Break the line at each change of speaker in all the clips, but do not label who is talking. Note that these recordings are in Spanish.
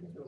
Gracias.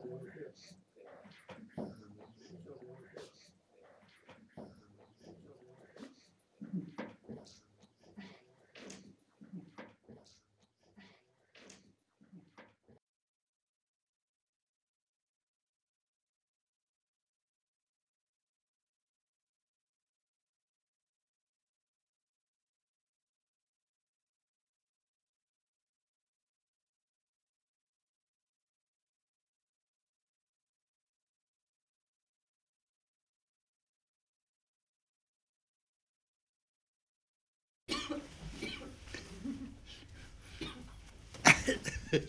Parece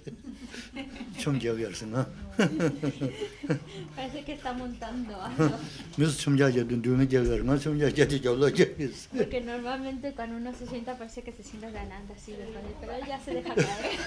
que está montando algo. Porque normalmente cuando uno se sienta parece que se sienta ganando así, pero ya se deja caer.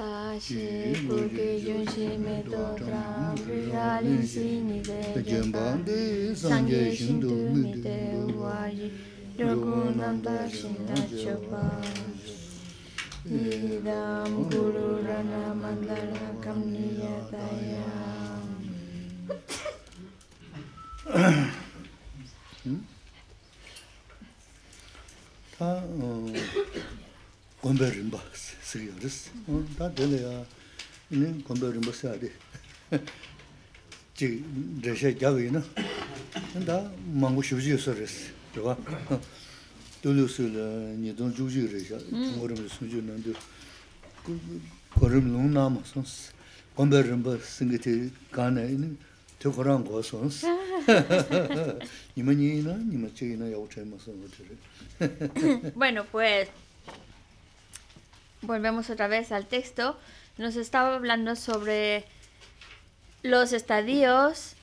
萨悉布吉军西梅
多章日沙林西尼德简邦的三界行都密德
瓦伊热古南达
辛达乔巴。
Idam guru rana mandala kamniyataya
tis. Da dili ya, ini gombe rinpo se adi. Chik dresha gyagi ina, da mangu shivji yuso res. Diwa, duli usi ila nidon jugji resha, chungo rinpo sunji nandiyo. Korim lung nama sons. Gombe rinpo
Bueno, pues... volvemos otra vez al texto, nos estaba hablando sobre los estadios.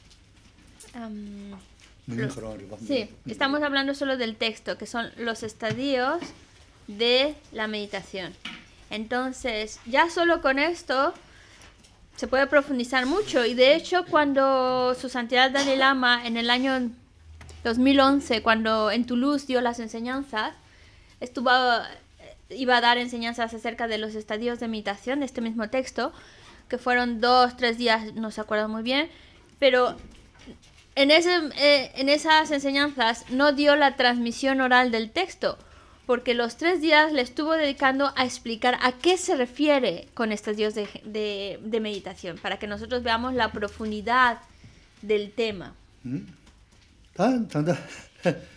Um, sí, estamos hablando solo del texto, que son los estadios de la meditación. Entonces, ya solo con esto se puede profundizar mucho. Y de hecho, cuando su santidad Dalai Lama, en el año 2011, cuando en Toulouse dio las enseñanzas, estuvo iba a dar enseñanzas acerca de los estadios de meditación de este mismo texto, que fueron dos, tres días, no se acuerdo muy bien, pero en, ese, eh, en esas enseñanzas no dio la transmisión oral del texto, porque los tres días le estuvo dedicando a explicar a qué se refiere con estadios de, de, meditación, para que nosotros veamos la profundidad del tema.
Mm.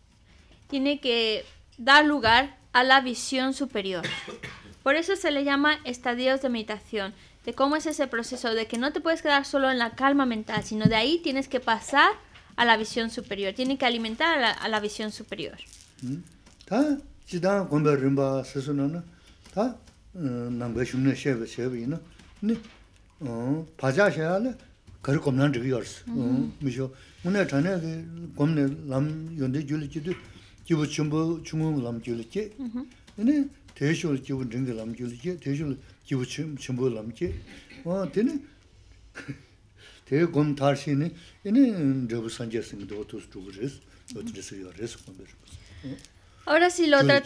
tiene que dar lugar a la visión superior. Por eso se le llama estadios de meditación, de cómo es ese proceso, de que no te puedes quedar solo en la calma mental, sino de ahí tienes que pasar a la visión superior, tiene que alimentar a la, a la visión superior.
¿Mm? jibu chumbu chungung lam jili ki, ini teishul jibu ringi lam jili ki, teishul jibu chumbu lam ki, waa tini, tei gom tarsi ini, sanje singi do otus dhubu res, yo res kumbir.
Ahora si lo, tra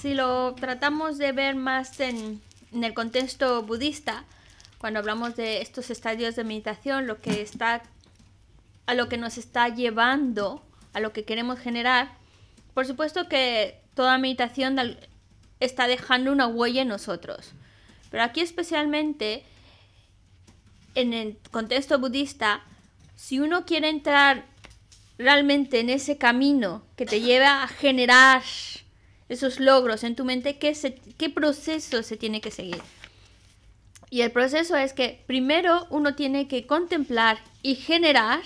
si lo tratamos de ver más en, en el contexto budista, cuando hablamos de estos estadios de meditación, lo que está, a lo que nos está llevando, a lo que queremos generar, por supuesto que toda meditación está dejando una huella en nosotros. Pero aquí especialmente, en el contexto budista, si uno quiere entrar realmente en ese camino que te lleva a generar esos logros en tu mente, ¿qué, proceso se tiene que seguir? Y el proceso es que primero uno tiene que contemplar y generar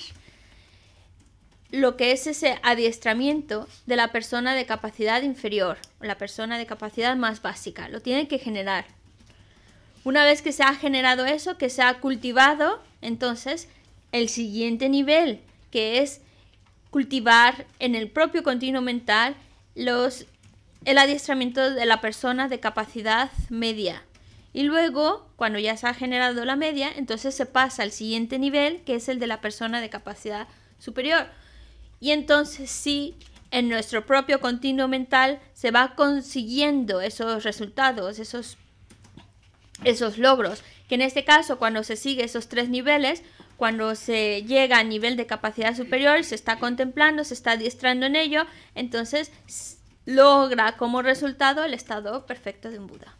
lo que es ese adiestramiento de la persona de capacidad inferior, la persona de capacidad más básica. Lo tiene que generar. Una vez que se ha generado eso, que se ha cultivado, entonces el siguiente nivel, que es cultivar en el propio continuo mental los, el adiestramiento de la persona de capacidad media. Y luego, cuando ya se ha generado la media, entonces se pasa al siguiente nivel, que es el de la persona de capacidad superior. Y entonces sí, en nuestro propio continuo mental se va consiguiendo esos resultados, esos, esos logros, que en este caso cuando se sigue esos tres niveles, cuando se llega a nivel de capacidad superior, se está contemplando, se está adiestrando en ello, entonces logra como resultado el estado perfecto de un Buda.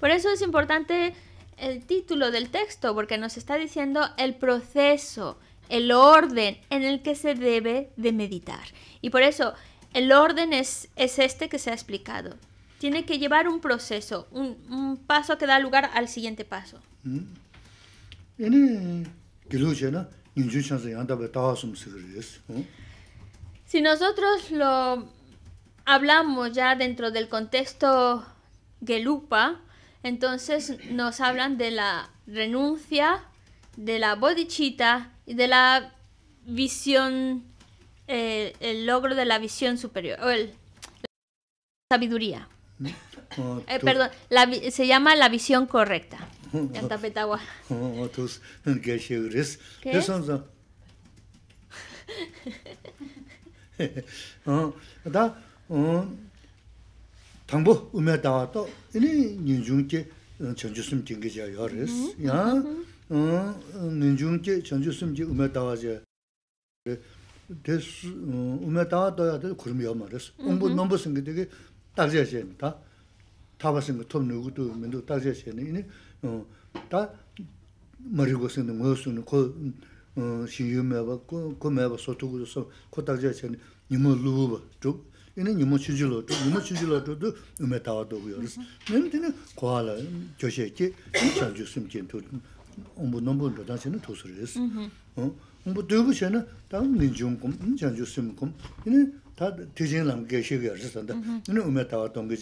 Por eso es importante el título del texto, porque nos está diciendo el proceso, el orden en el que se debe de meditar. Y por eso, el orden es, es este que se ha explicado. Tiene que llevar un proceso, un, paso que da lugar al siguiente paso. Mm. Si nosotros lo hablamos ya dentro del contexto Gelupa, entonces nos hablan de la renuncia, de la bodichita y de la visión, eh, el logro de la visión superior, o el, la sabiduría.
Eh, oh, perdón,
se llama la visión correcta.
Oh, oh, ¿Qué? 당부 음에 다와 또이 인중케 전주음 진계자 여레스 야어 인중케 전주음 음에 다와져 그 음에 다와도야들 걸음이어 머스 되게 딱지어 챘니다. 다가생 거또 넣고 또 음도 딱지어 챘는 이는 다 머리고스든 고 받고 고매 받고 소득으로서 쪽 yino yimo chijilo 또 yimo chijilo tu du yume tawa dobu yoriz. Yino yino kua la kyo sheki, yino chan ju sim kintu, ombo nombo dan chino to suri yiz. Ombo tuyubo chino, ta yino ninjun kum, yino chan ju sim kum, yino ta tijin langa kaya shek yoriz anda, mm-hmm. yino yume tawa donga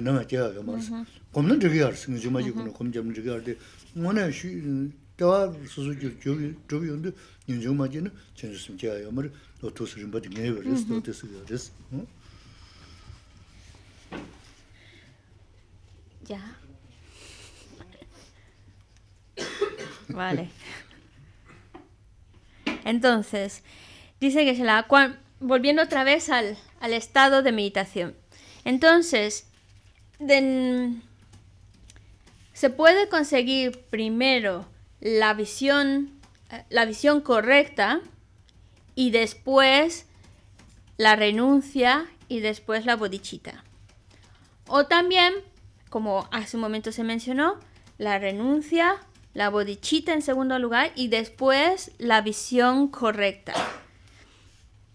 jaya ya Ya. Vale.
Entonces, dice que se la... Volviendo otra vez al, al estado de meditación. Entonces, se puede conseguir primero la visión, eh, la visión correcta y después la renuncia y después la bodichita. O también, como hace un momento se mencionó, la renuncia, la bodichita en segundo lugar y después la visión correcta.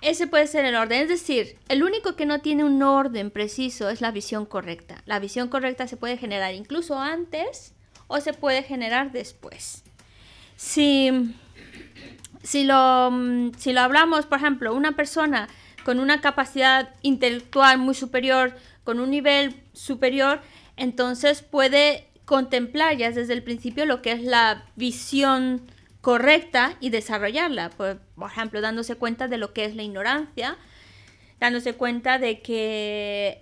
Ese puede ser el orden. Es decir, el único que no tiene un orden preciso es la visión correcta. La visión correcta se puede generar incluso antes o se puede generar después. Si, si, lo, mm, si lo hablamos, por ejemplo, una persona con una capacidad intelectual muy superior, con un nivel superior, entonces puede contemplar ya desde el principio lo que es la visión correcta y desarrollarla. Por, ejemplo, dándose cuenta de lo que es la ignorancia, dándose cuenta de que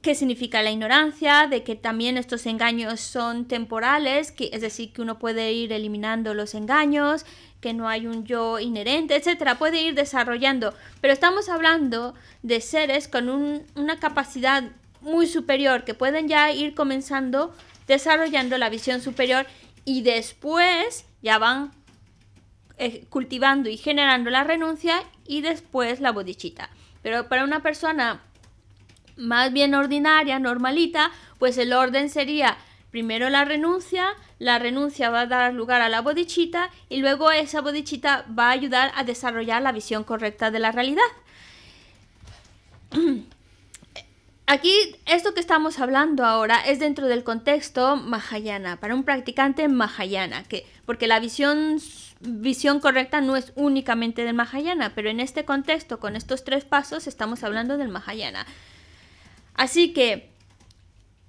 qué significa la ignorancia, de que también estos engaños son temporales, que, es decir, que uno puede ir eliminando los engaños, que no hay un yo inherente, etcétera, puede ir desarrollando. Pero estamos hablando de seres con una capacidad muy superior, que pueden ya ir comenzando desarrollando la visión superior y después ya van eh, cultivando y generando la renuncia y después la bodichita. Pero para una persona más bien ordinaria, normalita, pues el orden sería primero la renuncia, la renuncia va a dar lugar a la bodichita y luego esa bodichita va a ayudar a desarrollar la visión correcta de la realidad. Aquí, esto que estamos hablando ahora es dentro del contexto Mahayana, para un practicante Mahayana, que, porque la visión, visión correcta no es únicamente del Mahayana, pero en este contexto, con estos tres pasos, estamos hablando del Mahayana. Así que,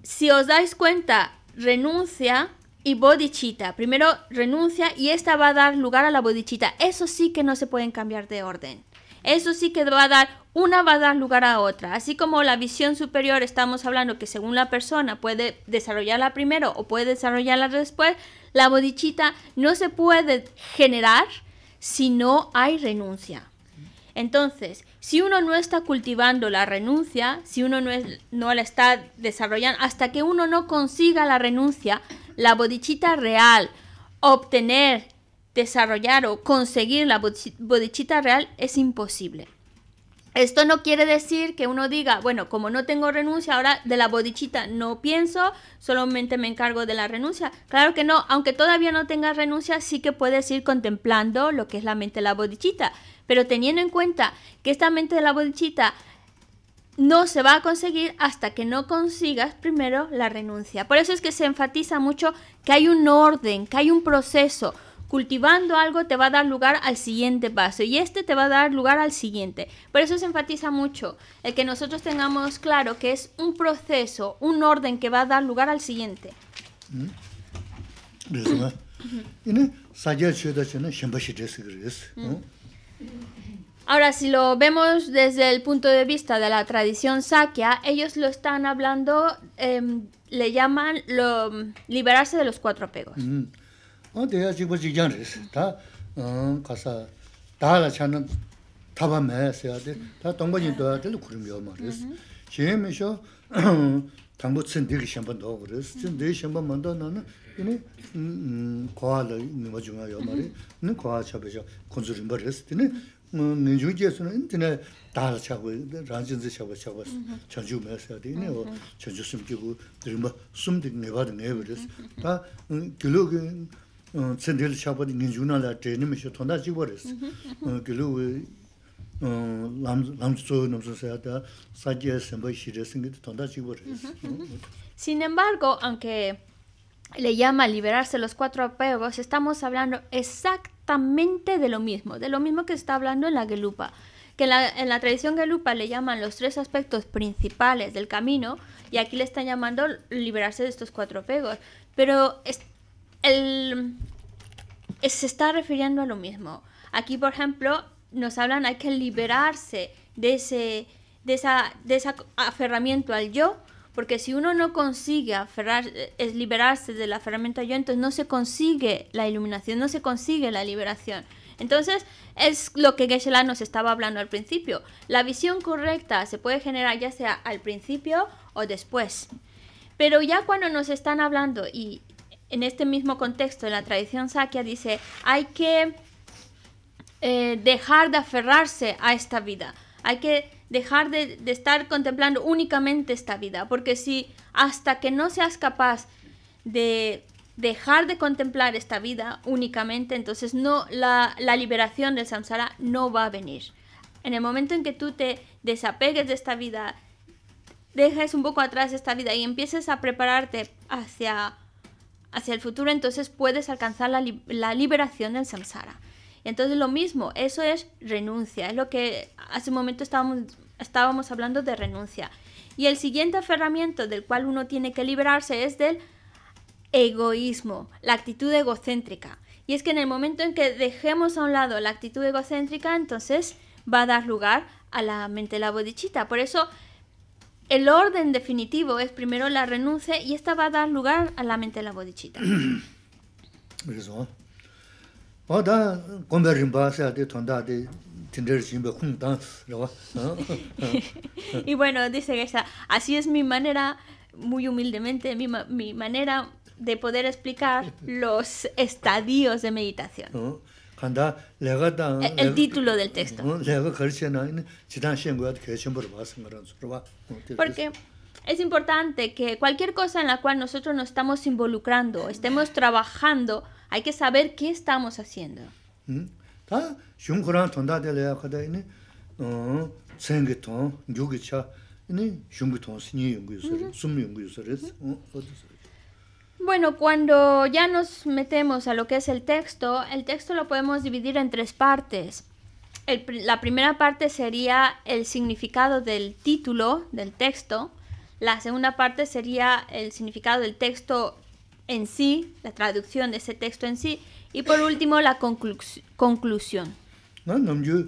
si os dais cuenta, renuncia y bodichita. Primero renuncia y esta va a dar lugar a la bodichita. Eso sí que no se pueden cambiar de orden eso sí que va a dar, una va a dar lugar a otra. Así como la visión superior estamos hablando que según la persona puede desarrollarla primero o puede desarrollarla después, la bodichita no se puede generar si no hay renuncia. Entonces, si uno no está cultivando la renuncia, si uno no, no la está desarrollando, hasta que uno no consiga la renuncia, la bodichita real, obtener desarrollar o conseguir la bodichita real es imposible. Esto no quiere decir que uno diga, bueno, como no tengo renuncia, ahora de la bodichita no pienso, solamente me encargo de la renuncia. Claro que no, aunque todavía no tengas renuncia, sí que puedes ir contemplando lo que es la mente de la bodichita. Pero teniendo en cuenta que esta mente de la bodichita no se va a conseguir hasta que no consigas primero la renuncia. Por eso es que se enfatiza mucho que hay un orden, que hay un proceso cultivando algo te va a dar lugar al siguiente paso y este te va a dar lugar al siguiente. Por eso se enfatiza mucho el que nosotros tengamos claro que es un proceso, un orden que va a dar lugar al siguiente. ¿Mm? Ahora, si lo vemos desde el punto de vista de la tradición saquea, ellos lo están hablando, em, le llaman liberarse de los cuatro apegos.
어때요? 지금 지금 장르스. 다. 가서 다가 찾는 타바매 해야 돼. 다 동거지 둬야 될 그런 게 없어. 지금이셔. 당부친 네 시험 한번 넣어 그랬어. 지금 네 시험 한번 만든 나는 이네 음, 과하다 있는 거 중요해요, 말이. 너 과하 잡으셔. 군주를 버렸어. 때는 뭐 능주제스는 인터넷에 다가 잡고 라진지 찾고 자주 메서 되네. 어, 숨기고 좋습니다. 숨 듣네 봐도 내버렸어. 다 글로그 Sin embargo,
aunque le llama liberarse los cuatro apegos, estamos hablando exactamente de lo mismo, de lo mismo que está hablando en la Gelupa. Que en la, tradición Gelupa le llaman los tres aspectos principales del camino y aquí le están llamando liberarse de estos cuatro apegos. Pero se está refiriendo a lo mismo. Aquí, por ejemplo, nos hablan, hay que liberarse de ese, de esa, aferramiento al yo, porque si uno no consigue aferrar, liberarse del aferramiento al yo, entonces no se consigue la iluminación, no se consigue la liberación. Entonces, es lo que geshe nos estaba hablando al principio. La visión correcta se puede generar ya sea al principio o después. Pero ya cuando nos están hablando y en este mismo contexto, en la tradición Sakya, dice, hay que eh, dejar de aferrarse a esta vida, hay que dejar de, estar contemplando únicamente esta vida, porque si hasta que no seas capaz de dejar de contemplar esta vida únicamente, entonces no la, liberación del samsara no va a venir. En el momento en que tú te desapegues de esta vida, dejes un poco atrás esta vida y empieces a prepararte hacia hacia el futuro, entonces puedes alcanzar la, liberación del samsara. Entonces lo mismo, eso es renuncia, es lo que hace un momento estábamos, estábamos hablando de renuncia. Y el siguiente aferramiento del cual uno tiene que liberarse es del egoísmo, la actitud egocéntrica. Y es que en el momento en que dejemos a un lado la actitud egocéntrica, entonces va a dar lugar a la mente la bodichita. Por eso el orden definitivo es primero la renuncia y esta va a dar lugar a la mente de la bodichita. y bueno, dice que así es mi manera, muy humildemente, mi, mi manera de poder explicar los estadios de meditación
el título del texto. Porque
es importante que cualquier cosa en la cual nosotros nos estamos involucrando, estemos trabajando, hay que saber qué estamos haciendo. Bueno, cuando ya nos metemos a lo que es el texto, el texto lo podemos dividir en tres partes. la primera parte sería el significado del título del texto, la segunda parte sería el significado del texto en sí, la traducción de ese texto en sí, y por último la conclusión.
Eh,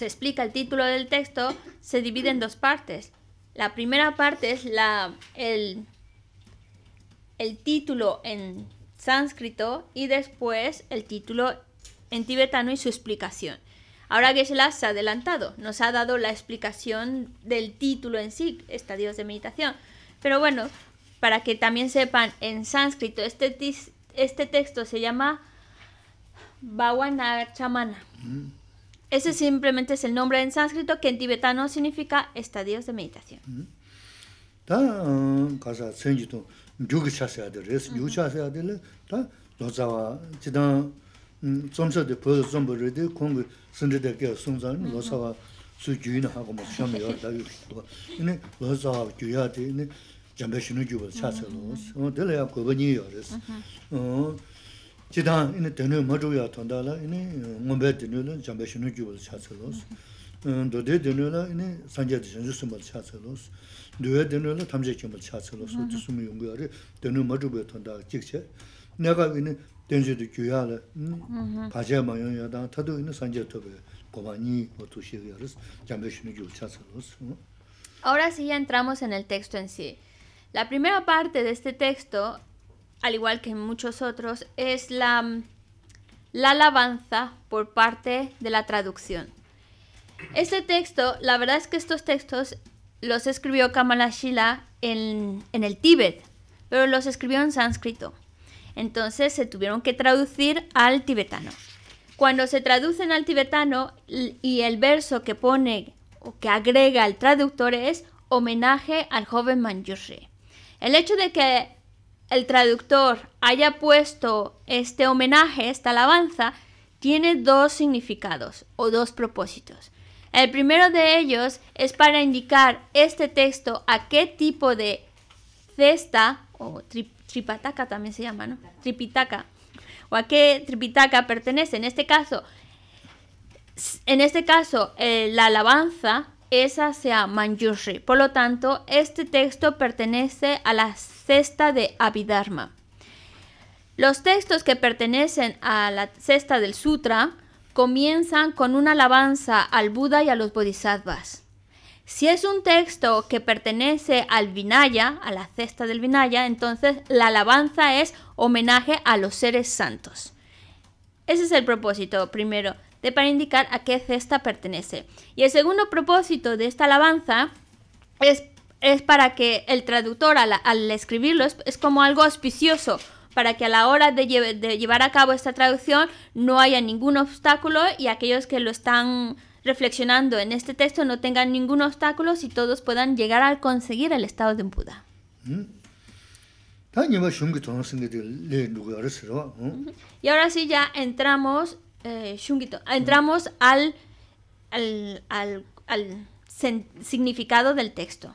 se explica el título del texto, se divide en dos partes. La primera parte es la, el, el título en sánscrito y después el título en tibetano y su explicación. Ahora que se se ha adelantado, nos ha dado la explicación del título en sí, estadios de meditación. Pero bueno, para que también sepan, en sánscrito este, este texto se llama Bhavanachamana. Mm. Ese simplemente es el nombre en sánscrito que en tibetano significa estadios de meditación.
Mm-hmm chidang ina tenu madu ya tanda la ina ngombe tenu la jambe shinu gyubo chatsa los dode tenu la ina sanje de shenju sumba la chatsa los duwe tenu la tamze kimba la chatsa los uti sumu yungu ya tenu madu ya tanda jikche naga ina tenzu de gyuya la pache ma ya dang tadu ina sanje tobe goba nyi o jambe shinu gyubo chatsa los
Ahora sí ya entramos en el texto en sí. La primera parte de este texto al igual que en muchos otros, es la, la alabanza por parte de la traducción. Este texto, la verdad es que estos textos los escribió Kamala Shila en, en el Tíbet, pero los escribió en sánscrito. Entonces se tuvieron que traducir al tibetano. Cuando se traducen al tibetano y el verso que pone o que agrega el traductor es homenaje al joven Manjushri. El hecho de que el traductor haya puesto este homenaje, esta alabanza, tiene dos significados o dos propósitos. El primero de ellos es para indicar este texto a qué tipo de cesta o tripataca también se llama, ¿no? Tripitaca. O a qué tripitaca pertenece. En este caso, en este caso eh, la alabanza esa sea Manjushri. Por lo tanto, este texto pertenece a las cesta de Abhidharma. Los textos que pertenecen a la cesta del sutra comienzan con una alabanza al Buda y a los bodhisattvas. Si es un texto que pertenece al Vinaya, a la cesta del Vinaya, entonces la alabanza es homenaje a los seres santos. Ese es el propósito primero, de para indicar a qué cesta pertenece. Y el segundo propósito de esta alabanza es es para que el traductor al, escribirlo es, como algo auspicioso para que a la hora de, llevar a cabo esta traducción no haya ningún obstáculo y aquellos que lo están reflexionando en este texto no tengan ningún obstáculo y todos puedan llegar a conseguir el estado de Buda. Y ahora sí ya entramos, eh, entramos al, al, significado del texto.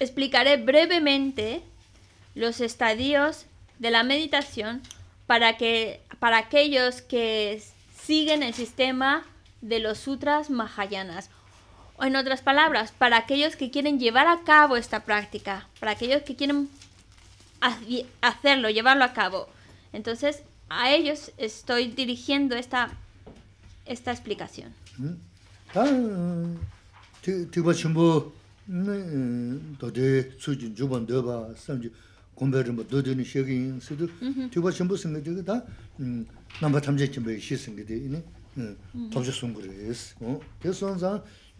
explicaré brevemente los estadios de la meditación para, que, para aquellos que siguen el sistema de los sutras mahayanas. O en otras palabras, para aquellos que quieren llevar a cabo esta práctica, para aquellos que quieren hacerlo, llevarlo a cabo. Entonces, a ellos estoy dirigiendo esta, esta explicación.
¿Mm? Ah, 네또제 수진 주번 더바 삼지 공배를 뭐 더더니 셔긴 수도 두바 전부 생겼다 음 넘버 탐제 좀 시승게 돼 이니 음 탐제 송그레스 어 그래서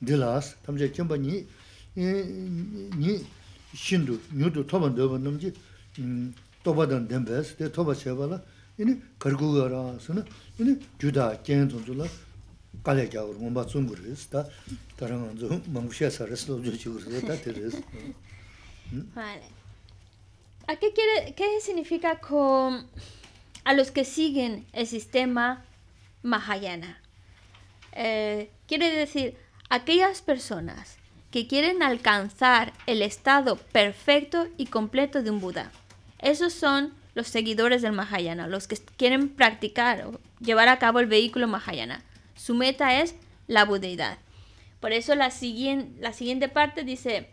딜라스 탐제 좀 보니 이니 신도 뉴도 토번 더번 넘지 음 또바던 덴베스 더바 셔발아 이니 거고가라서는 이니 주다 겐존조라 ¿A
qué quiere qué significa con a los que siguen el sistema Mahayana? Eh, quiere decir aquellas personas que quieren alcanzar el estado perfecto y completo de un Buda. Esos son los seguidores del Mahayana, los que quieren practicar o llevar a cabo el vehículo Mahayana. Su meta es la budeidad. Por eso la siguiente, parte dice,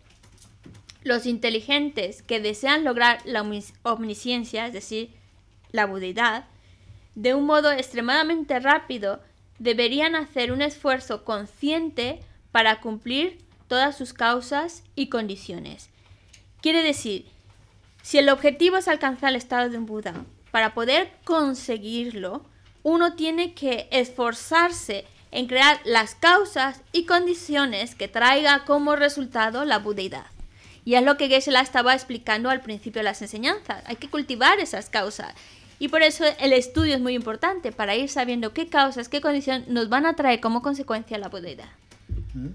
los inteligentes que desean lograr la omnisciencia, es decir, la budeidad, de un modo extremadamente rápido, deberían hacer un esfuerzo consciente para cumplir todas sus causas y condiciones. Quiere decir, si el objetivo es alcanzar el estado de un Buda, para poder conseguirlo, uno tiene que esforzarse en crear las causas y condiciones que traiga como resultado la budeidad. Y es lo que Geshe-la estaba explicando al principio de las enseñanzas. Hay que cultivar esas causas. Y por eso el estudio es muy importante, para ir sabiendo qué causas, qué condiciones nos van a traer como consecuencia la budeidad. Mm-hmm.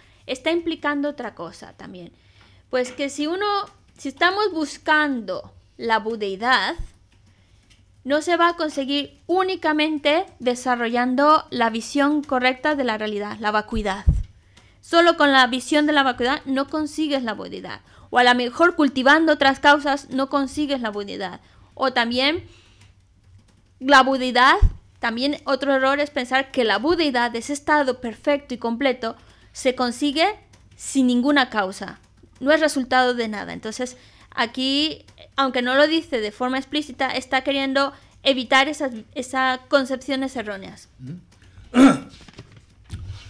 está implicando otra cosa también. Pues que si uno, si estamos buscando la budeidad, no se va a conseguir únicamente desarrollando la visión correcta de la realidad, la vacuidad. Solo con la visión de la vacuidad no consigues la budeidad. O a lo mejor cultivando otras causas no consigues la budeidad. O también la budeidad, también otro error es pensar que la budeidad es estado perfecto y completo se consigue sin ninguna causa, no es resultado de nada. Entonces, aquí, aunque no lo dice de forma explícita, está queriendo evitar esas, concepciones erróneas.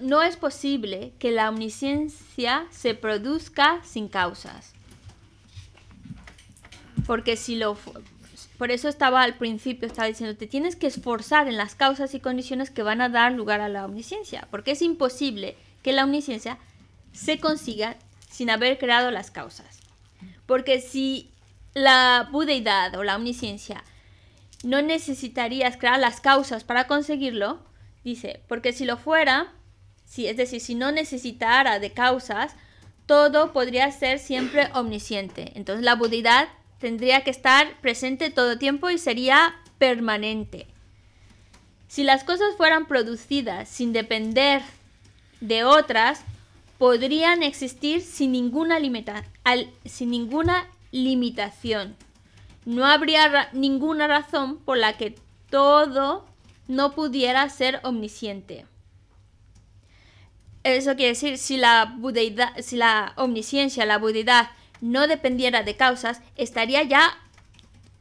no es posible que la omnisciencia se produzca sin causas. Porque si lo... Por eso estaba al principio, estaba diciendo, te tienes que esforzar en las causas y condiciones que van a dar lugar a la omnisciencia. Porque es imposible que la omnisciencia se consiga sin haber creado las causas. Porque si la budeidad o la omnisciencia no necesitarías crear las causas para conseguirlo, Dice, porque si lo fuera, si, es decir, si no necesitara de causas, todo podría ser siempre omnisciente. Entonces la budidad tendría que estar presente todo tiempo y sería permanente. Si las cosas fueran producidas sin depender de otras, podrían existir sin ninguna, limita sin ninguna limitación. No habría ninguna razón por la que todo no pudiera ser omnisciente. Eso quiere decir, si la, si la omnisciencia, la budeidad, no dependiera de causas, estaría ya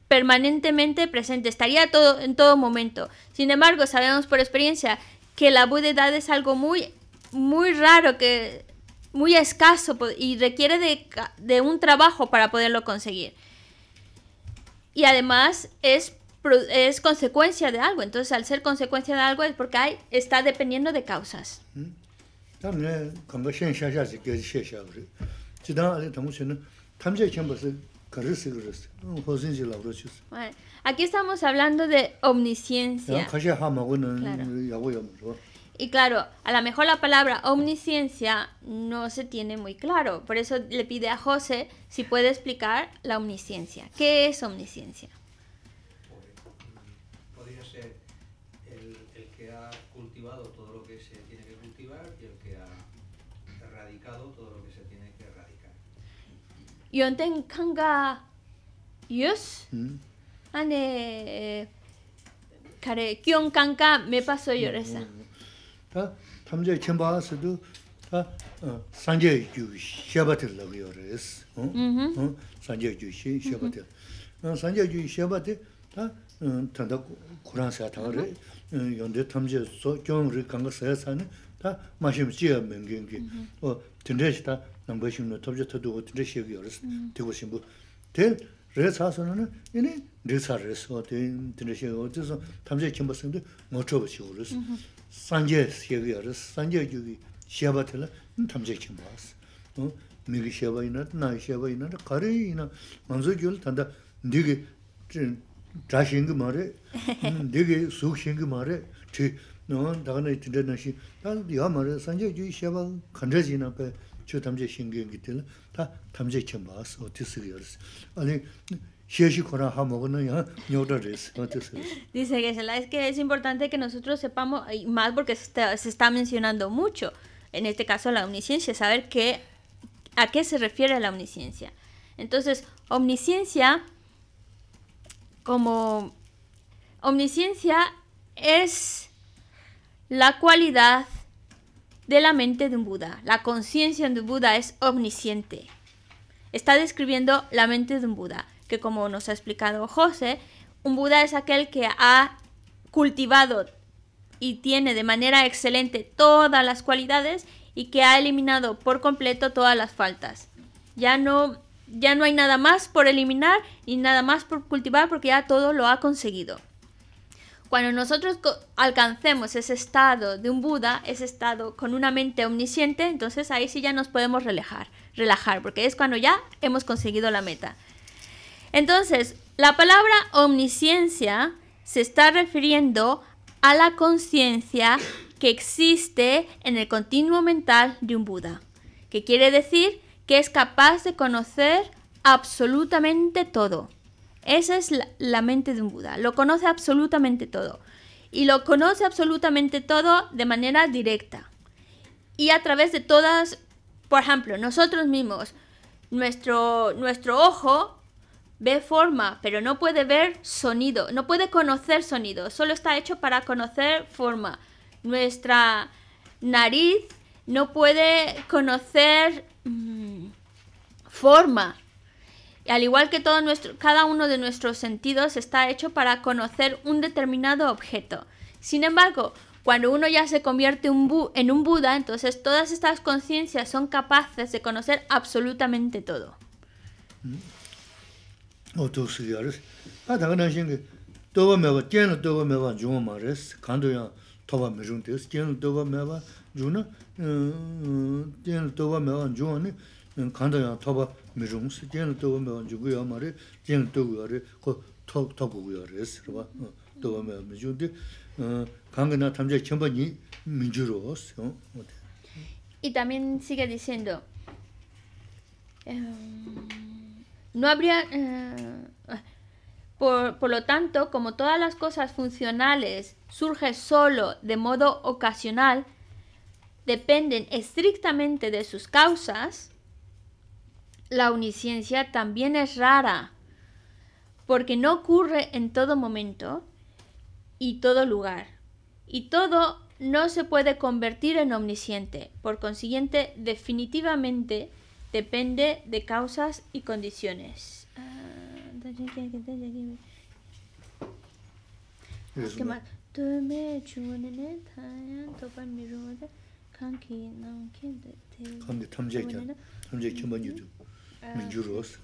permanentemente presente, estaría todo, en todo momento. Sin embargo, sabemos por experiencia que la budeidad es algo muy, muy raro, que muy escaso y requiere de, de un trabajo para poderlo conseguir. Y además es es consecuencia de algo. Entonces, al ser consecuencia de algo es porque hay, está dependiendo de causas. ¿Mm? Eh, aquí estamos hablando de omnisciencia. Eh, y claro, a lo mejor la palabra omnisciencia no se tiene muy claro. Por eso le pide a José si puede explicar la omnisciencia. ¿Qué es omnisciencia? yonten kanga yus hmm. ane kare kyon kanga me paso yoresa hmm.
ta tamje chenba sedu ta eh, sanje ju shabatel la yores hmm? mm-hmm. sanje ju shi shabatel sanje ju shabatel ta eh, tanda kuran sa ta re mm-hmm. eh, yonde tamje so kyon ri kanga sa sa ne ta nāmbā shīng nō tōpchā tō tō wō tō tō shīg yō rēs, tē kō shīng bō. Tē rē sā sō nō nō, yīnī rē sā rēs, wō tō tō tō shīg yō, tē sō tam chā kīmbā sāng tō ngō chō bā shīg yō 다 sāng chā shīg yō rēs, sāng
Dice Gesela, es que es importante que nosotros sepamos, más porque se está, mencionando mucho, en este caso la omnisciencia, saber que a qué se refiere la omnisciencia. Entonces, omnisciencia, como omnisciencia es la cualidad de la mente de un Buda. La conciencia de un Buda es omnisciente. Está describiendo la mente de un Buda, que como nos ha explicado José, un Buda es aquel que ha cultivado y tiene de manera excelente todas las cualidades y que ha eliminado por completo todas las faltas. Ya no, ya no hay nada más por eliminar y nada más por cultivar porque ya todo lo ha conseguido. Cuando nosotros alcancemos ese estado de un Buda, ese estado con una mente omnisciente, entonces ahí sí ya nos podemos relajar, relajar, porque es cuando ya hemos conseguido la meta. Entonces, la palabra omnisciencia se está refiriendo a la conciencia que existe en el continuo mental de un Buda, que quiere decir que es capaz de conocer absolutamente todo. Esa es la, mente de un Buda. Lo conoce absolutamente todo. Y lo conoce absolutamente todo de manera directa. Y a través de todas, por ejemplo, nosotros mismos, nuestro, ojo ve forma, pero no puede ver sonido, no puede conocer sonido, solo está hecho para conocer forma. Nuestra nariz no puede conocer mm, forma, al igual que todo nuestro, cada uno de nuestros sentidos está hecho para conocer un determinado objeto. Sin embargo, cuando uno ya se convierte un en un Buda, entonces todas estas conciencias son capaces de conocer absolutamente todo.
Mm. Oh, y
también sigue diciendo, no habría, por, por lo tanto, como todas las cosas funcionales surgen solo de modo ocasional, dependen estrictamente de sus causas, la omnisciencia también es rara, porque no ocurre en todo momento y todo lugar. Y todo no se puede convertir en omnisciente, por consiguiente, definitivamente depende de causas y condiciones.
Minjuros.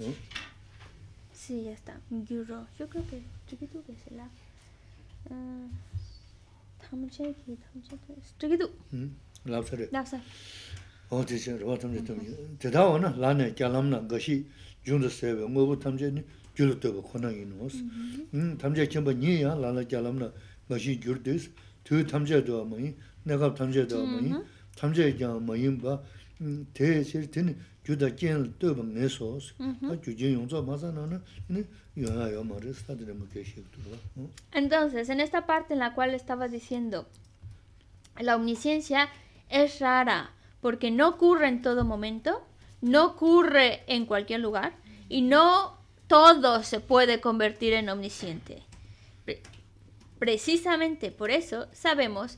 Sí, ya está. Minjuro. Yo creo 아 chiquito que 추기두 la. Tamche ki tamche que es chiquito.
Lao sare. Lao sare. Oh, te se roba tamche tam. Te da ona la ne kalam na gashi junda sebe ngo bu tamche ni julu ya Entonces,
en esta parte en la cual estaba diciendo, la omnisciencia es rara porque no ocurre en todo momento, no ocurre en cualquier lugar y no todo se puede convertir en omnisciente. precisamente por eso sabemos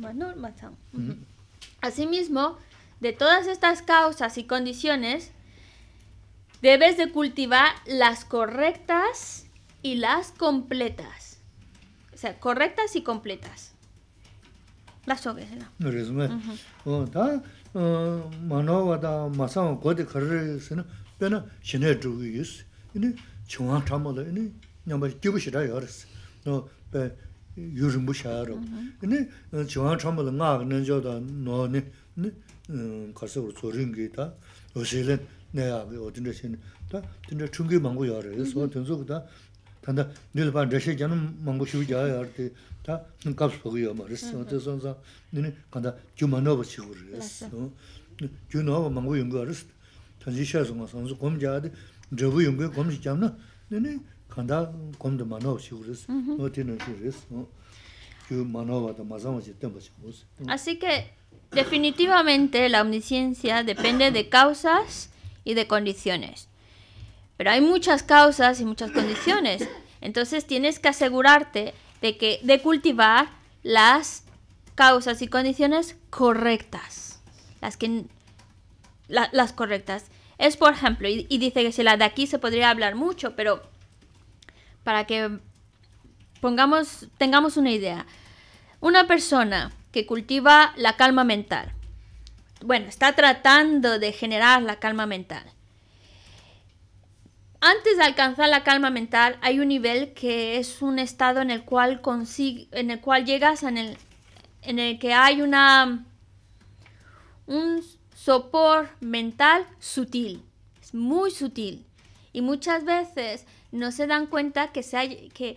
Manor Mazán. Uh -huh. Asimismo, de todas estas causas y condiciones, debes de cultivar las correctas y las completas. O sea, correctas y completas. Las hogues, ¿no?
Oh, Resumen. Da, mano da masang go de karre se na, pe na shine zhu yus. Ini chungwa chamo le, ini nyamba jibu No, yu rungbu shaa rung. Nii, chiwaan chambala ngaag nianjao daa noo nii, nii, karsagur tsu rungi taa, usilin nayaag, o dindashini taa, dindashin chungi maungu yaa raayas. O dindusogu taa, tanda nilipaar dreshe janu maungu shivu jaa yaa rati, taa, nini qab supa gu yaa maris. O dindusogu saa, nini, kanda, gyu ba Gyu noo ba yungu shaa jaa di, Mhm.
Así que definitivamente la omnisciencia depende de causas y de condiciones. Pero hay muchas causas y muchas condiciones. Entonces tienes que asegurarte de que de cultivar las causas y condiciones correctas. Las que las correctas. Es por ejemplo, y dice que si la de aquí se podría hablar mucho, pero para que pongamos, tengamos una idea. Una persona que cultiva la calma mental. Bueno, está tratando de generar la calma mental. Antes de alcanzar la calma mental hay un nivel que es un estado en el cual, consigue, en el cual llegas en el, que hay una, un sopor mental sutil, muy sutil. Y muchas veces no se dan cuenta que, se que,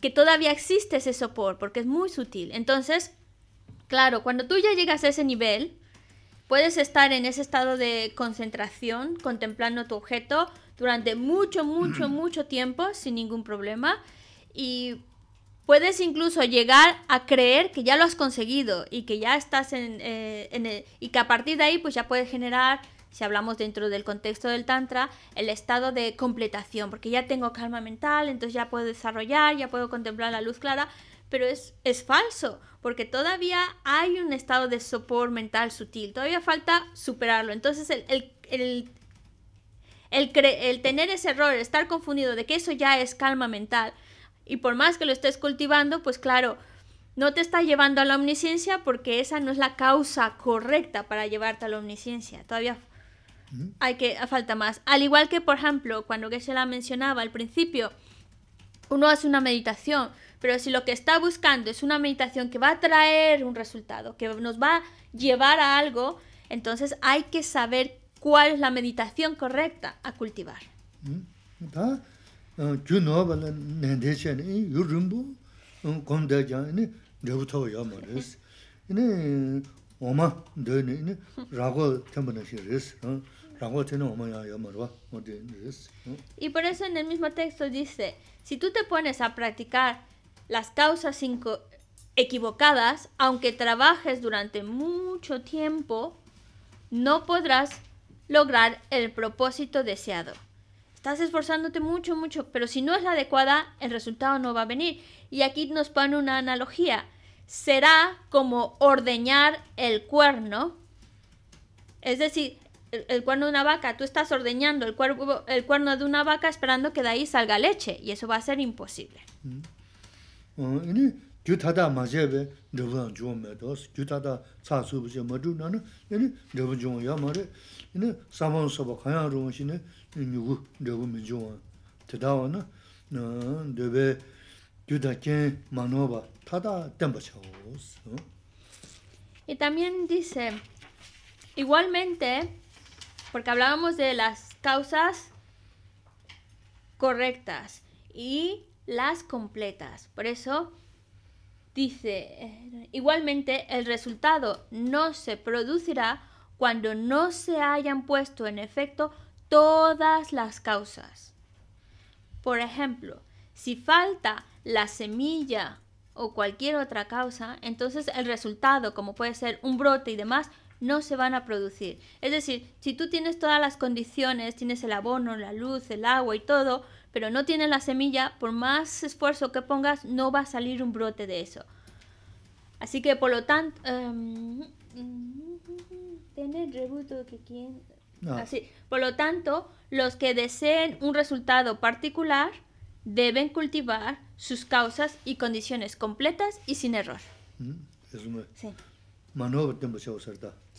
que todavía existe ese sopor, porque es muy sutil. Entonces, claro, cuando tú ya llegas a ese nivel, puedes estar en ese estado de concentración, contemplando tu objeto durante mucho, mucho, mucho tiempo sin ningún problema y puedes incluso llegar a creer que ya lo has conseguido y que ya estás en, eh, en el, y que a partir de ahí pues ya puedes generar si hablamos dentro del contexto del Tantra, el estado de completación, porque ya tengo calma mental, entonces ya puedo desarrollar, ya puedo contemplar la luz clara, pero es, es falso, porque todavía hay un estado de sopor mental sutil, todavía falta superarlo. Entonces el, el, tener ese error, estar confundido de que eso ya es calma mental, y por más que lo estés cultivando, pues claro, no te está llevando a la omnisciencia porque esa no es la causa correcta para llevarte a la omnisciencia. Todavía hay que falta más. Al igual que, por ejemplo, cuando que se la mencionaba al principio, uno hace una meditación, pero si lo que está buscando es una meditación que va a traer un resultado, que nos va a llevar a algo, entonces hay que saber cuál es la meditación correcta a cultivar. Y por eso en el mismo texto dice, si tú te pones a practicar las causas equivocadas, aunque trabajes durante mucho tiempo, no podrás lograr el propósito deseado. Estás esforzándote mucho, mucho, pero si no es la adecuada, el resultado no va a venir. Y aquí nos pone una analogía. Será como ordeñar el cuerno. Es decir, el, cuerno de una vaca, tú estás ordeñando el, cuervo, el cuerno de una vaca esperando que de ahí salga leche y eso va a ser imposible. Y también dice, igualmente, porque hablábamos de las causas correctas y las completas. Por eso dice, eh, igualmente el resultado no se producirá cuando no se hayan puesto en efecto todas las causas. Por ejemplo, si falta la semilla o cualquier otra causa, entonces el resultado, como puede ser un brote y demás, no se van a producir. Es decir, si tú tienes todas las condiciones, tienes el abono, la luz, el agua y todo, pero no tienes la semilla, por más esfuerzo que pongas, no va a salir un brote de eso. Así que por lo tanto... Em, que Así. Por lo tanto, los que deseen un resultado particular deben cultivar sus causas y condiciones completas y sin error.
Mm, es una sí.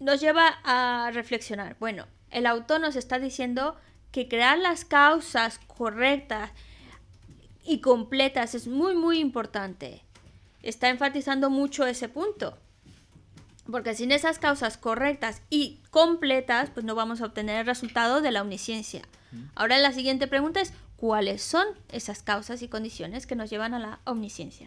nos lleva a reflexionar. Bueno, el autor nos está diciendo que crear las causas correctas y completas es muy, muy importante. Está enfatizando mucho ese punto. Porque sin esas causas correctas y completas, pues no vamos a obtener el resultado de la omnisciencia. Ahora la siguiente pregunta es, ¿cuáles son esas causas y condiciones que nos llevan a la omnisciencia?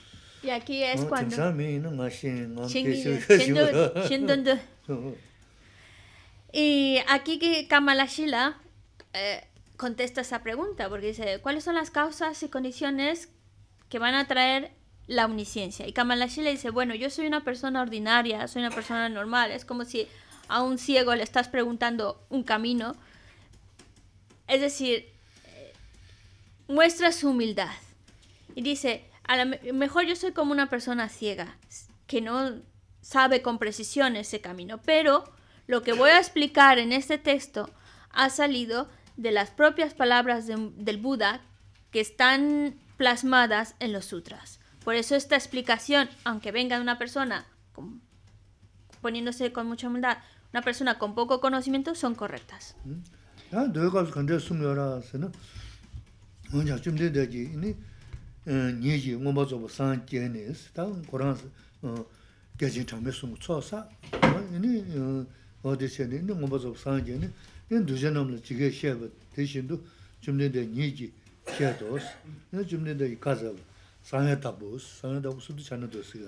Y aquí es cuando... Y aquí que Kamalashila eh, contesta esa pregunta, porque dice, ¿cuáles son las causas y condiciones que van a traer la omnisciencia? Y Kamalashila dice, bueno, yo soy una persona ordinaria, soy una persona normal, es como si a un ciego le estás preguntando un camino. Es decir, eh, muestra su humildad. Y dice, a lo mejor yo soy como una persona ciega, que no sabe con precisión ese camino, pero lo que voy a explicar en este texto ha salido de las propias palabras del Buda que están plasmadas en los sutras. Por eso esta explicación, aunque venga de una persona poniéndose con mucha humildad, una persona con poco conocimiento, son correctas.
nyeji ngomba zobo san jene isi, ta koran gajin chambe sumu tso sa, ini wadi xene, ini ngomba zobo san jene, ini duja namla jige xeba teshindu, chumde de nyeji xe dos, chumde de ikaza sanya tabu us, sanya tabu usu du chana dosi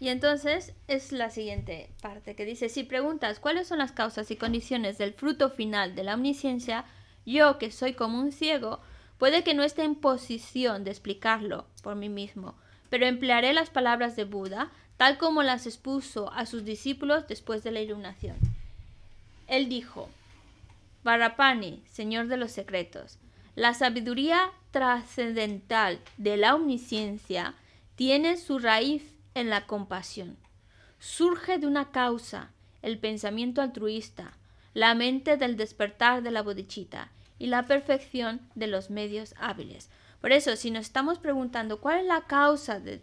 Y entonces es la siguiente parte que dice, si preguntas cuáles son las causas y condiciones del fruto final de la omnisciencia, yo que soy como un ciego, puede que no esté en posición de explicarlo por mí mismo, pero emplearé las palabras de Buda tal como las expuso a sus discípulos después de la iluminación. Él dijo, Barapani, Señor de los Secretos, la sabiduría trascendental de la omnisciencia tiene su raíz en la compasión. Surge de una causa, el pensamiento altruista, la mente del despertar de la bodichita y la perfección de los medios hábiles. Por eso, si nos estamos preguntando cuál es la causa de,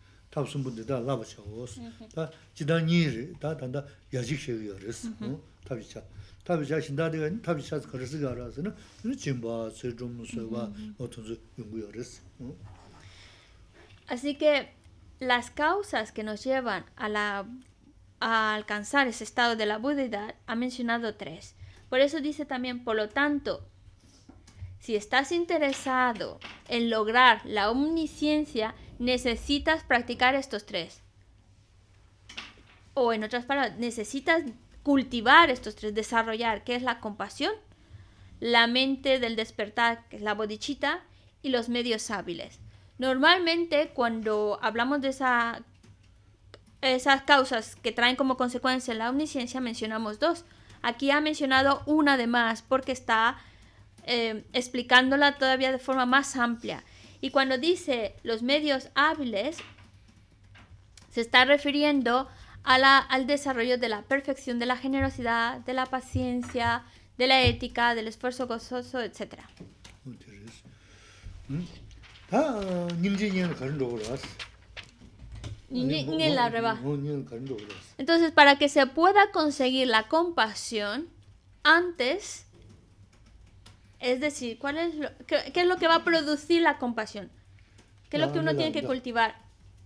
tabsumbu dida laba cha oos, ta jida nyiri, ta tanda yajik shegi yoris, tabi cha. Tabi cha shindadiga, tabi cha karisi garaasi na, jimba, sirrum, suwa, otunzu yungu yoris.
Así que las causas que nos llevan a, la, a alcanzar ese estado de la budidad ha mencionado tres. Por eso dice también, por lo tanto, si estás interesado en lograr la omnisciencia, necesitas practicar estos tres. O en otras palabras, necesitas cultivar estos tres, desarrollar, que es la compasión, la mente del despertar, que es la bodichita, y los medios hábiles. Normalmente cuando hablamos de esas causas que traen como consecuencia la omnisciencia, mencionamos dos. Aquí ha mencionado una de más porque está eh, explicándola todavía de forma más amplia. Y cuando dice los medios hábiles, se está refiriendo al desarrollo de la perfección, de la generosidad, de la paciencia, de la ética, del esfuerzo gozoso, etc. Entonces, para que se pueda conseguir la compasión, antes es decir, ¿cuál es qué, es lo que va a producir la compasión?
¿Qué es lo que uno tiene que
cultivar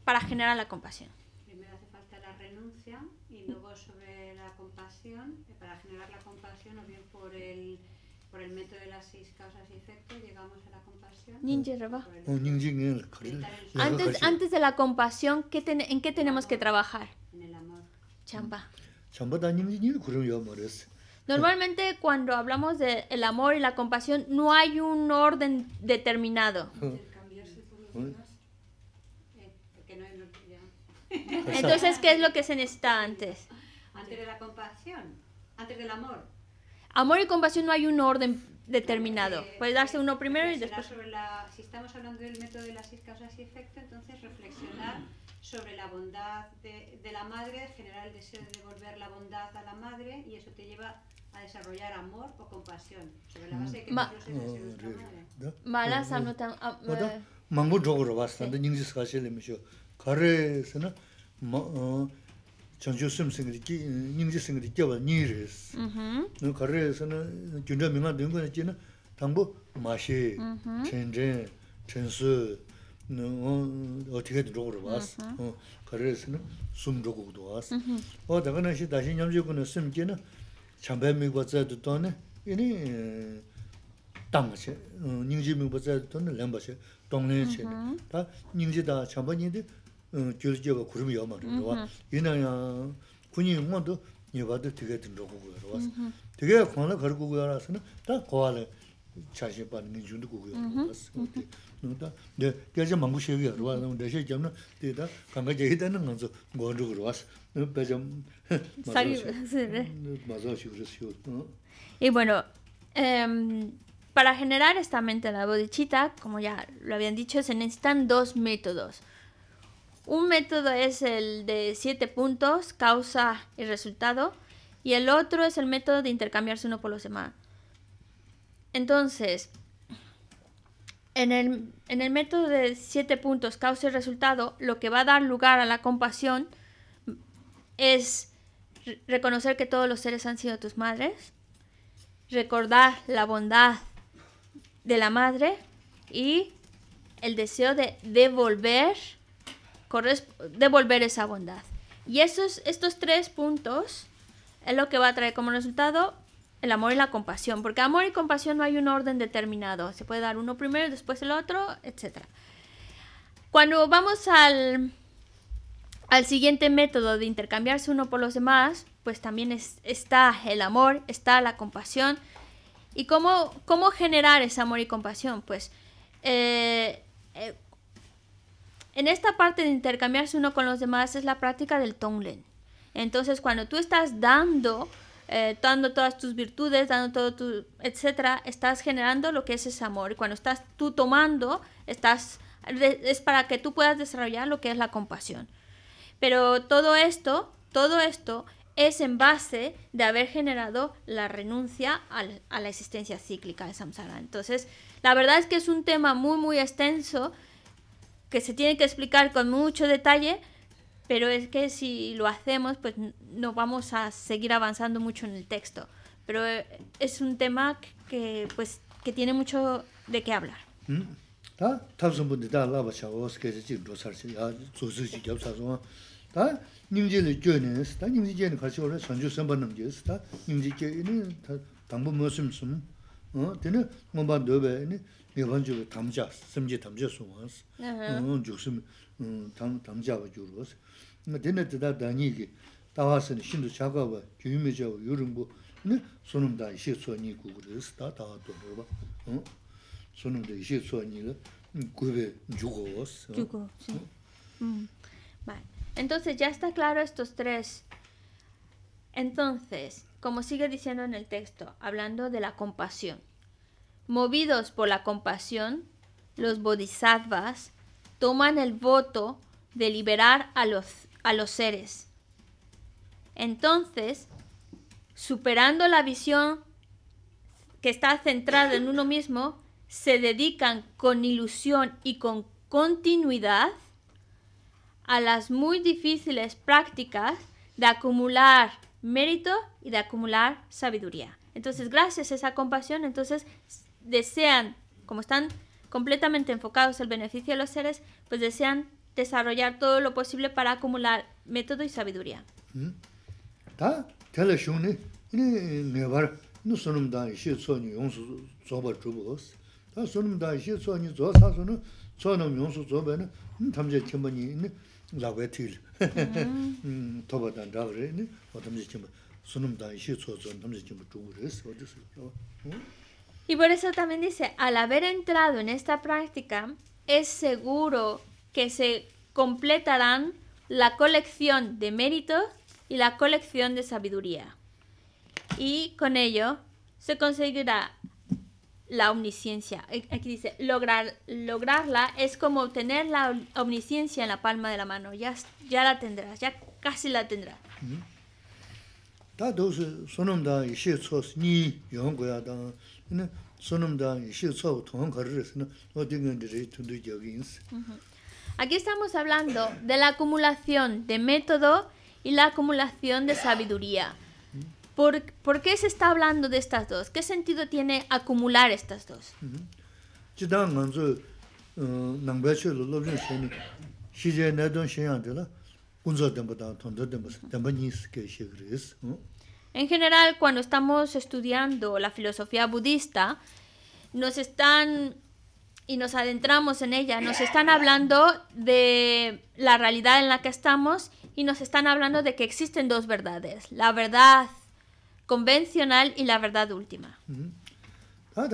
para generar la compasión? Primero hace falta la renuncia y luego sobre la compasión, eh, para generar la compasión o bien por el, por el método de las seis causas y efectos llegamos a la compasión. Antes, antes de la compasión, ¿qué ¿en qué tenemos que trabajar? En el amor. Chamba. Normalmente cuando hablamos del el amor y la compasión no hay un orden determinado. Eh, entonces, ¿qué es lo que se necesita antes? Antes de la compasión, antes del amor. Amor y compasión no hay un orden determinado. Eh, Puede darse uno primero y después. si estamos hablando del método de las causas y efectos, entonces reflexionar sobre la bondad de, de la madre, generar el deseo de devolver la bondad a la madre y eso te lleva a desarrollar amor por compasión sobre mm. basé que de sié gustamá dé. Má la sámbú tán áp...
Máng bú dhókurá vas, tán dé ma... chángshú sém sén ké dikí, nyíngzi sén ké dikí á va nyi réé sá. Nó ká réé sá na kyunh chá mm-hmm. o mm-hmm. na chambay 이니 zaydu tohne, ini tanga che, nyingzi mingba zaydu tohne lemba che, tonglen che. Ta nyingzi da chambay nyingdi gyul jeba kurum yaw ma rinwa,
Y bueno, em, para generar esta mente la bodichita, como ya lo habían dicho, se necesitan dos métodos. Un método es el de siete puntos, causa y resultado, y el otro es el método de intercambiarse uno por los demás. Entonces, en el, método de siete puntos causa y resultado, lo que va a dar lugar a la compasión es reconocer que todos los seres han sido tus madres, recordar la bondad de la madre y el deseo de devolver, devolver esa bondad. Y esos, estos tres puntos es lo que va a traer como resultado el amor y la compasión, porque amor y compasión no hay un orden determinado, se puede dar uno primero, después el otro, etc. Cuando vamos al, al siguiente método de intercambiarse uno por los demás, pues también está el amor, está la compasión. ¿Y cómo, cómo generar ese amor y compasión? Pues eh, eh, en esta parte de intercambiarse uno con los demás es la práctica del tonglen. Entonces cuando tú estás dando, eh, dando todas tus virtudes, dando todo tu, etcétera, estás generando lo que es ese amor. Y cuando estás tú tomando, estás es para que tú puedas desarrollar lo que es la compasión. Pero todo esto, todo esto es en base de haber generado la renuncia a la existencia cíclica de samsara. Entonces, la verdad es que es un tema muy, muy extenso que se tiene que explicar con mucho detalle, pero es que si lo hacemos, pues no vamos a seguir avanzando mucho en el texto. Pero es un tema que, pues, que tiene mucho de qué hablar. Entonces ya está claro estos tres. Entonces, como sigue diciendo en el texto, hablando de la compasión. Movidos por la compasión, los bodhisattvas toman el voto de liberar a los, a los seres. Entonces, superando la visión que está centrada en uno mismo, se dedican con ilusión y con continuidad a las muy difíciles prácticas de acumular mérito y de acumular sabiduría. Entonces, gracias a esa compasión, entonces desean, como están completamente enfocados al beneficio de los seres, pues desean desarrollar todo lo posible para acumular método y sabiduría. Mm. Y por eso también dice, al haber entrado en esta práctica, es seguro que se completarán la colección de méritos y la colección de sabiduría. Y con ello se conseguirá la omnisciencia. E, aquí dice, lograr, lograrla es como obtener la omnisciencia en la palma de la mano. Ya, ya la tendrás, ya casi la tendrás. Aquí estamos hablando de la acumulación de método y la acumulación de sabiduría. ¿Por, por qué se está hablando de estas dos? ¿Qué sentido tiene acumular estas dos? En general, cuando estamos estudiando la filosofía budista, nos están y nos adentramos en ella, nos están hablando de la realidad en la que estamos y nos están hablando de que existen dos verdades, la verdad convencional y la verdad última.
Mm-hmm. Ah,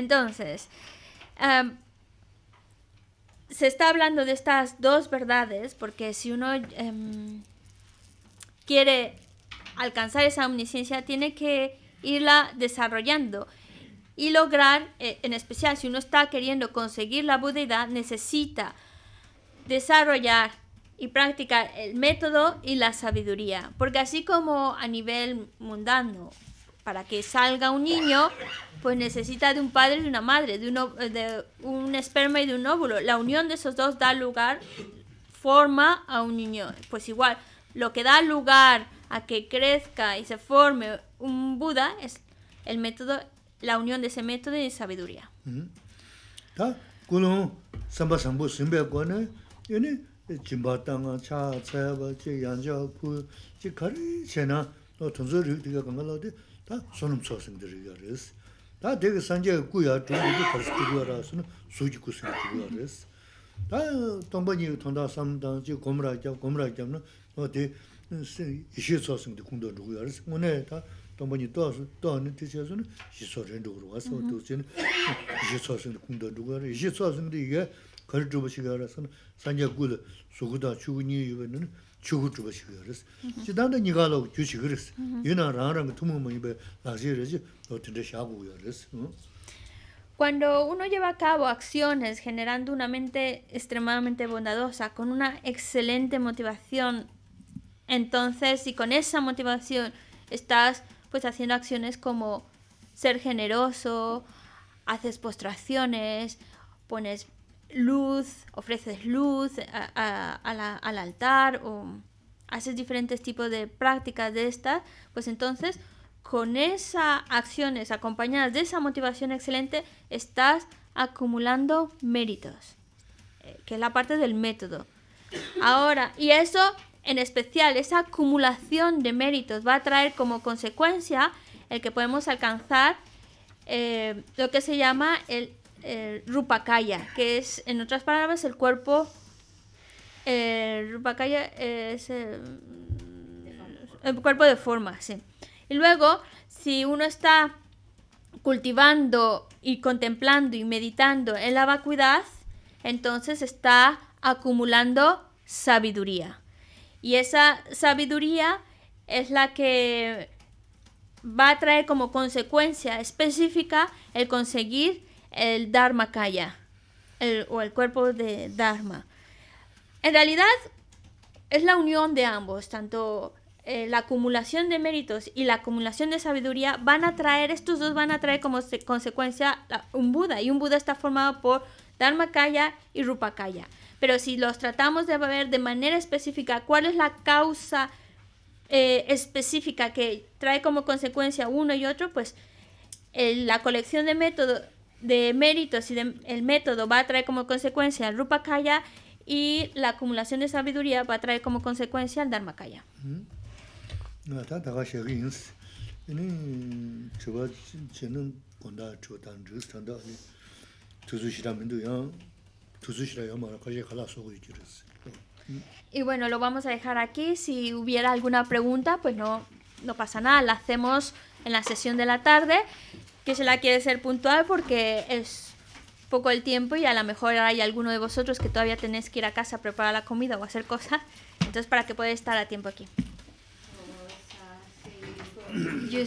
entonces, em, se está hablando de estas dos verdades porque si uno em, quiere alcanzar esa omnisciencia tiene que irla desarrollando y lograr, e, en especial si uno está queriendo conseguir la budidad, necesita desarrollar y practica el método y la sabiduría. Porque así como a nivel mundano, para que salga un niño, pues necesita de un padre y una madre, de, uno, eh, de un esperma y de un óvulo. La unión de esos dos da lugar, forma a un niño. Pues igual, lo que da lugar a que crezca y se forme un Buda es el método, la unión de ese método y sabiduría.
Mm-hmm. jimba tanga cha tsaiba chi yanja pu chi kari che na lo tunzu ri diga kanga lo di ta sunum tsosin diri ya res ta diga sanja ku ya tunzu di kars kiri ya rasu na suji ku sin kiri ya res ta tongba nyi tonda sam tanga chi gomra kyab Cuando
uno lleva a cabo acciones generando una mente extremadamente bondadosa, con una excelente motivación, entonces y con esa motivación estás pues haciendo acciones como ser generoso, haces postraciones, pones luz, ofreces luz al altar o haces diferentes tipos de prácticas de estas, pues entonces con esas acciones acompañadas de esa motivación excelente estás acumulando méritos, eh, que es la parte del método. Ahora, y eso en especial, esa acumulación de méritos va a traer como consecuencia el que podemos alcanzar eh, lo que se llama el eh, Rupakaya, que es, en otras palabras, el cuerpo. Eh, Rupakaya es el, eh, el, cuerpo de forma, sí. Y luego, si uno está cultivando y contemplando y meditando en la vacuidad, entonces está acumulando sabiduría. Y esa sabiduría es la que va a traer como consecuencia específica el conseguir el Dharmakaya kaya o el cuerpo de Dharma. En realidad es la unión de ambos, tanto eh, la acumulación de méritos y la acumulación de sabiduría van a traer, estos dos van a traer como consecuencia un Buda. Y un Buda está formado por kaya y Rupakaya. Pero si los tratamos de ver de manera específica cuál es la causa eh, específica que trae como consecuencia uno y otro, pues eh, la colección de métodos de méritos y el método va a traer como consecuencia el kaya y la acumulación de sabiduría va a traer como consecuencia el Dharmakaya. Mm-hmm. y bueno, lo vamos a dejar aquí. Si hubiera alguna pregunta, pues no, no pasa nada, la hacemos en la sesión de la tarde que se la quiere ser puntual porque es poco el tiempo y a lo mejor hay alguno de vosotros que todavía tenéis que ir a casa a preparar la comida o hacer cosas, entonces para que podáis estar a tiempo aquí.
Yo de